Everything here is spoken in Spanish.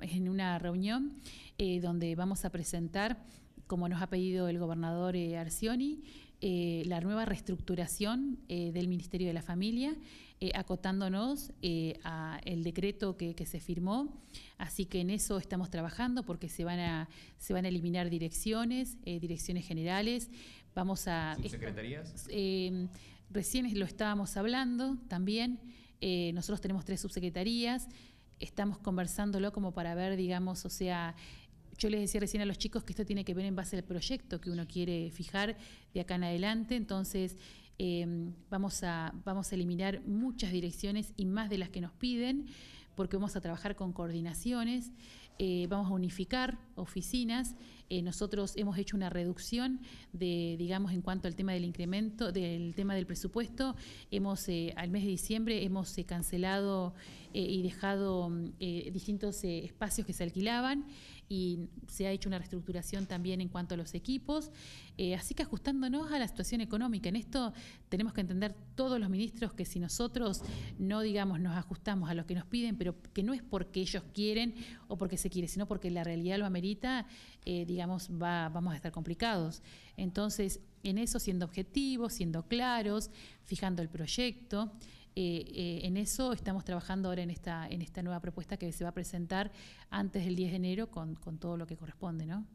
en una reunión eh, donde vamos a presentar, como nos ha pedido el gobernador eh, Arcioni, eh, la nueva reestructuración del Ministerio de la Familia, acotándonos a el decreto que, se firmó. Así que en eso estamos trabajando porque se van a, se van a eliminar direcciones, direcciones generales. Vamos a... ¿Subsecretarías? recién lo estábamos hablando también. nosotros tenemos tres subsecretarías estamos conversándolo como para ver, digamos, o sea, yo les decía recién a los chicos que esto tiene que ver en base al proyecto que uno quiere fijar de acá en adelante, entonces eh, vamos, a, vamos a eliminar muchas direcciones y más de las que nos piden porque vamos a trabajar con coordinaciones, eh, vamos a unificar oficinas. Eh, nosotros hemos hecho una reducción de, digamos, en cuanto al tema del incremento, del tema del presupuesto. Hemos, eh, al mes de diciembre, hemos cancelado y dejado mm, distintos espacios que se alquilaban y se ha hecho una reestructuración también en cuanto a los equipos. Eh, así que ajustándonos a la situación económica, en esto tenemos que entender todos los ministros que si nosotros no, digamos, nos ajustamos a lo que nos piden, pero que no es porque ellos quieren o porque se quiere, sino porque la realidad lo amerita, eh, digamos, va, vamos a estar complicados. Entonces, en eso siendo objetivos, siendo claros, fijando el proyecto. Eh, eh, en eso estamos trabajando ahora en esta, en esta nueva propuesta que se va a presentar antes del 10 de enero con, con todo lo que corresponde. ¿no?